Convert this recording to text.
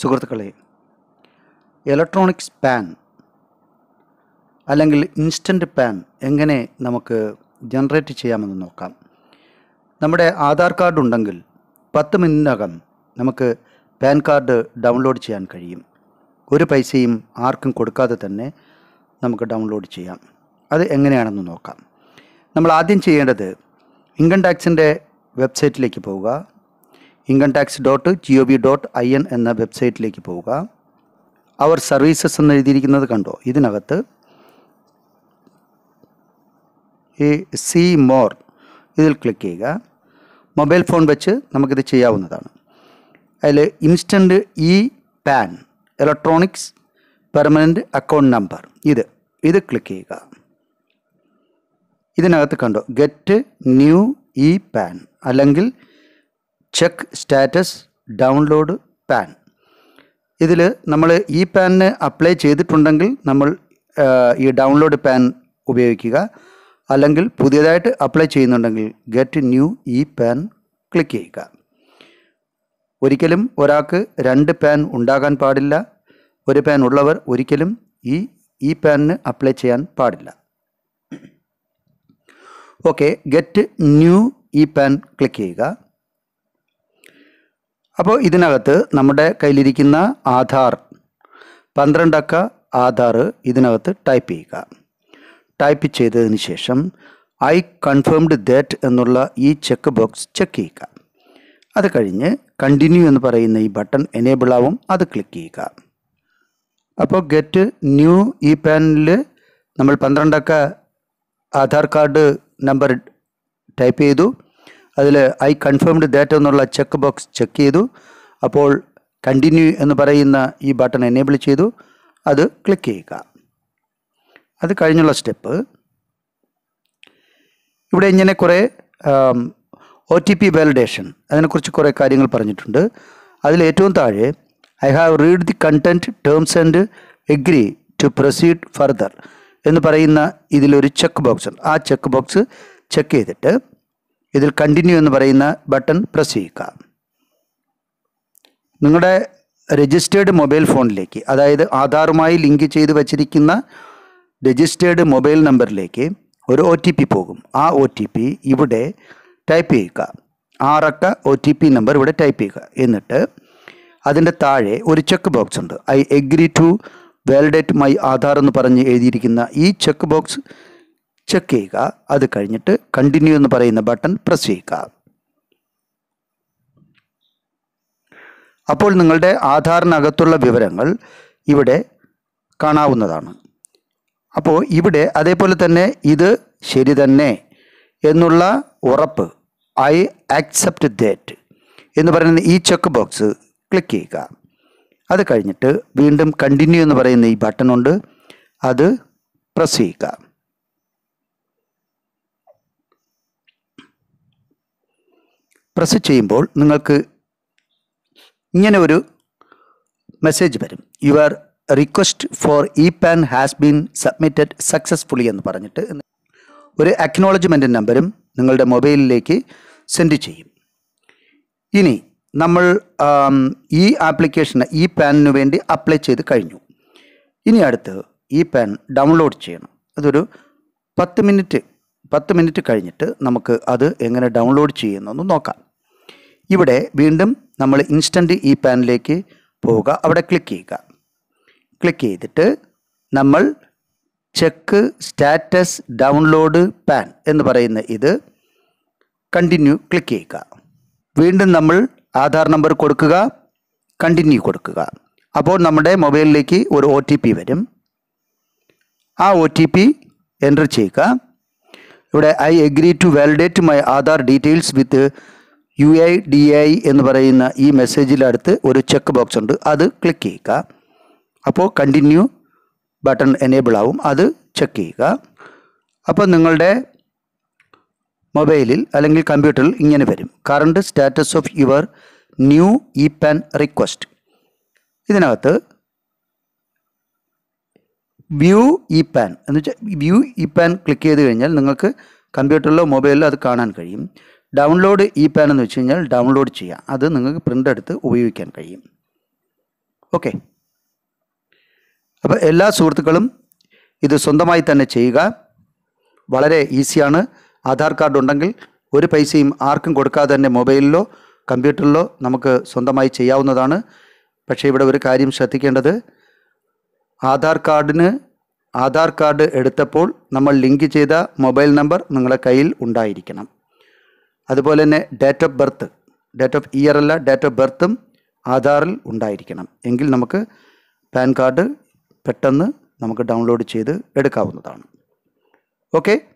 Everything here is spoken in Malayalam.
സുഹൃത്തുക്കളെ ഇലക്ട്രോണിക്സ് പാൻ അല്ലെങ്കിൽ ഇൻസ്റ്റൻറ്റ് പാൻ എങ്ങനെ നമുക്ക് ജനറേറ്റ് ചെയ്യാമെന്ന് നോക്കാം നമ്മുടെ ആധാർ കാർഡ് ഉണ്ടെങ്കിൽ പത്ത് മിനിറ്റിനകം നമുക്ക് പാൻ കാർഡ് ഡൗൺലോഡ് ചെയ്യാൻ കഴിയും ഒരു പൈസയും ആർക്കും കൊടുക്കാതെ തന്നെ നമുക്ക് ഡൗൺലോഡ് ചെയ്യാം അത് എങ്ങനെയാണെന്ന് നോക്കാം നമ്മൾ ആദ്യം ചെയ്യേണ്ടത് ഇൻകം ടാക്സിൻ്റെ വെബ്സൈറ്റിലേക്ക് പോവുക income tax dot G O B dot I N എന്ന വെബ്സൈറ്റിലേക്ക് പോവുക അവർ സർവീസസ് എന്ന് എഴുതിയിരിക്കുന്നത് കണ്ടോ ഇതിനകത്ത് ഈ സി മോർ ഇതിൽ ക്ലിക്ക് ചെയ്യുക മൊബൈൽ ഫോൺ വെച്ച് നമുക്കിത് ചെയ്യാവുന്നതാണ് അതിൽ instant E PAN electronics permanent account number ഇത് ഇത് ക്ലിക്ക് ചെയ്യുക ഇതിനകത്ത് കണ്ടോ ഗെറ്റ് ന്യൂ ഇ പാൻ അല്ലെങ്കിൽ ചെക്ക് സ്റ്റാറ്റസ് ഡൗൺലോഡ് പാൻ ഇതിൽ നമ്മൾ ഈ പാനിന് അപ്ലൈ ചെയ്തിട്ടുണ്ടെങ്കിൽ നമ്മൾ ഈ ഡൗൺലോഡ് പാൻ ഉപയോഗിക്കുക അല്ലെങ്കിൽ പുതിയതായിട്ട് അപ്ലൈ ചെയ്യുന്നുണ്ടെങ്കിൽ get new E PAN click ചെയ്യുക ഒരിക്കലും ഒരാൾക്ക് രണ്ട് പാൻ ഉണ്ടാകാൻ പാടില്ല ഒരു പാൻ ഉള്ളവർ ഒരിക്കലും ഈ ഇ പാനിന് അപ്ലൈ ചെയ്യാൻ പാടില്ല okay get new E PAN click ചെയ്യുക അപ്പോൾ ഇതിനകത്ത് നമ്മുടെ കയ്യിലിരിക്കുന്ന ആധാർ പന്ത്രണ്ടക്ക ആധാർ ഇതിനകത്ത് ടൈപ്പ് ചെയ്യുക ടൈപ്പ് ചെയ്തതിന് ശേഷം ഐ കൺഫേംഡ് ദാറ്റ് എന്നുള്ള ഈ ചെക്ക് ബോക്സ് ചെക്ക് ചെയ്യുക അത് കഴിഞ്ഞ് കണ്ടിന്യൂ എന്ന് പറയുന്ന ഈ ബട്ടൺ എനേബിൾ ആവും അത് ക്ലിക്ക് ചെയ്യുക അപ്പോൾ ഗെറ്റ് ന്യൂ ഈ പാനിൽ നമ്മൾ പന്ത്രണ്ടക്ക ആധാർ കാർഡ് നമ്പർ ടൈപ്പ് ചെയ്തു അതിൽ ഐ കൺഫേംഡ് ഡേറ്റ എന്നുള്ള ചെക്ക് ബോക്സ് ചെക്ക് ചെയ്തു അപ്പോൾ കണ്ടിന്യൂ എന്ന് പറയുന്ന ഈ ബട്ടൺ എനേബിൾ ചെയ്തു അത് ക്ലിക്ക് ചെയ്യുക അത് കഴിഞ്ഞുള്ള സ്റ്റെപ്പ് ഇവിടെ ഇങ്ങനെ കുറേ ഒ ടി പി വാലിഡേഷൻ അതിനെക്കുറിച്ച് കുറേ കാര്യങ്ങൾ പറഞ്ഞിട്ടുണ്ട് അതിൽ ഏറ്റവും താഴെ I have read the content terms and agree to proceed further എന്ന് പറയുന്ന ഇതിലൊരു ചെക്ക് ബോക്സ് ഉണ്ട് ആ ചെക്ക് ബോക്സ് ചെക്ക് ചെയ്തിട്ട് ഇതിൽ കണ്ടിന്യൂ എന്ന് പറയുന്ന ബട്ടൺ പ്രസ് ചെയ്യുക നിങ്ങളുടെ രജിസ്റ്റേർഡ് മൊബൈൽ ഫോണിലേക്ക് അതായത് ആധാറുമായി ലിങ്ക് ചെയ്ത് വച്ചിരിക്കുന്ന രജിസ്റ്റേർഡ് മൊബൈൽ നമ്പറിലേക്ക് ഒരു ഒ ടി പി പോകും ആ ഒ ടി പി ഇവിടെ ടൈപ്പ് ചെയ്യുക ആറക്ക ഒ ടി പി നമ്പർ ഇവിടെ ടൈപ്പ് ചെയ്യുക എന്നിട്ട് അതിൻ്റെ താഴെ ഒരു ചെക്ക് ബോക്സ് ഉണ്ട് I agree to validate my Aadhaar എന്ന് പറഞ്ഞ് എഴുതിയിരിക്കുന്ന ഈ ചെക്ക് ബോക്സ് ചെക്ക് ചെയ്യുക അത് കഴിഞ്ഞിട്ട് കണ്ടിന്യൂ എന്ന് പറയുന്ന ബട്ടൺ പ്രസ് ചെയ്യുക അപ്പോൾ നിങ്ങളുടെ ആധാറിനകത്തുള്ള വിവരങ്ങൾ ഇവിടെ കാണാവുന്നതാണ് അപ്പോൾ ഇവിടെ അതേപോലെ തന്നെ ഇത് ശരി തന്നെ എന്നുള്ള ഉറപ്പ് ഐ ആക്സെപ്റ്റ് ദാറ്റ് എന്ന് പറയുന്ന ഈ ചെക്ക് ബോക്സ് ക്ലിക്ക് ചെയ്യുക അത് കഴിഞ്ഞിട്ട് വീണ്ടും കണ്ടിന്യൂ എന്ന് പറയുന്ന ഈ ബട്ടൺ ഉണ്ട് അത് പ്രസ് ചെയ്യുക പ്രസ് ചെയ്യുമ്പോൾ നിങ്ങൾക്ക് ഇങ്ങനെ ഒരു മെസ്സേജ് വരും your request for E PAN has been submitted successfully എന്ന് പറഞ്ഞിട്ട് ഒരു അക്നോളജ്മെൻ്റ് നമ്പരും നിങ്ങളുടെ മൊബൈലിലേക്ക് സെൻഡ് ചെയ്യും ഇനി നമ്മൾ ഈ ആപ്ലിക്കേഷന് ഇ പാനിന് വേണ്ടി അപ്ലൈ ചെയ്ത് കഴിഞ്ഞു ഇനി അടുത്ത് ഇ പാൻ ഡൗൺലോഡ് ചെയ്യണം അതൊരു പത്ത് മിനിറ്റ് പത്ത് മിനിറ്റ് കഴിഞ്ഞിട്ട് നമുക്ക് അത് എങ്ങനെ ഡൗൺലോഡ് ചെയ്യുന്നൊന്ന് നോക്കാം ഇവിടെ വീണ്ടും നമ്മൾ ഇൻസ്റ്റൻറ്റ് ഈ പാനിലേക്ക് പോവുക അവിടെ ക്ലിക്ക് ചെയ്യുക ക്ലിക്ക് ചെയ്തിട്ട് നമ്മൾ ചെക്ക് സ്റ്റാറ്റസ് ഡൗൺലോഡ് പാൻ എന്ന് പറയുന്ന ഇത് കണ്ടിന്യൂ ക്ലിക്ക് ചെയ്യുക വീണ്ടും നമ്മൾ ആധാർ നമ്പർ കൊടുക്കുക കണ്ടിന്യൂ കൊടുക്കുക അപ്പോൾ നമ്മുടെ മൊബൈലിലേക്ക് ഒരു ഒ വരും ആ ഒ എൻ്റർ ചെയ്യുക ഇവിടെ I agree to validate my Aadhaar details with U I D I എന്ന് പറയുന്ന ഈ മെസ്സേജിലടുത്ത് ഒരു ചെക്ക് ബോക്സ് ഉണ്ട് അത് ക്ലിക്ക് ചെയ്യുക അപ്പോൾ കണ്ടിന്യൂ ബട്ടൺ എനേബിൾ ആവും അത് ചെക്ക് ചെയ്യുക അപ്പോൾ നിങ്ങളുടെ മൊബൈലിൽ അല്ലെങ്കിൽ കമ്പ്യൂട്ടറിൽ ഇങ്ങനെ വരും current status of your new E PAN request ഇതിനകത്ത് വ്യൂ ഇ പാൻ എന്ന് വെച്ചാൽ വ്യൂ ഇ പാൻ ക്ലിക്ക് ചെയ്ത് കഴിഞ്ഞാൽ നിങ്ങൾക്ക് കമ്പ്യൂട്ടറിലോ മൊബൈലിലോ അത് കാണാൻ കഴിയും ഡൗൺലോഡ് ഇ പാൻ എന്ന് വെച്ച് കഴിഞ്ഞാൽ ഡൗൺലോഡ് ചെയ്യാം അത് നിങ്ങൾക്ക് പ്രിൻ്റ് എടുത്ത് ഉപയോഗിക്കാൻ കഴിയും ഓക്കെ അപ്പോൾ എല്ലാ സുഹൃത്തുക്കളും ഇത് സ്വന്തമായി തന്നെ ചെയ്യുക വളരെ ഈസിയാണ് ആധാർ കാർഡ് ഉണ്ടെങ്കിൽ ഒരു പൈസയും ആർക്കും കൊടുക്കാതെ തന്നെ മൊബൈലിലോ കമ്പ്യൂട്ടറിലോ നമുക്ക് സ്വന്തമായി ചെയ്യാവുന്നതാണ് പക്ഷേ ഇവിടെ ഒരു കാര്യം ശ്രദ്ധിക്കേണ്ടത് ആധാർ കാർഡിന് ആധാർ കാർഡ് എടുത്തപ്പോൾ നമ്മൾ ലിങ്ക് ചെയ്ത മൊബൈൽ നമ്പർ നിങ്ങളുടെ കയ്യിൽ ഉണ്ടായിരിക്കണം അതുപോലെ തന്നെ date of birth date of year അല്ല ഡേറ്റ് ഓഫ് ബർത്തും ആധാറിൽ ഉണ്ടായിരിക്കണം എങ്കിൽ നമുക്ക് പാൻ കാർഡ് പെട്ടെന്ന് നമുക്ക് ഡൗൺലോഡ് ചെയ്ത് എടുക്കാവുന്നതാണ് ഓക്കെ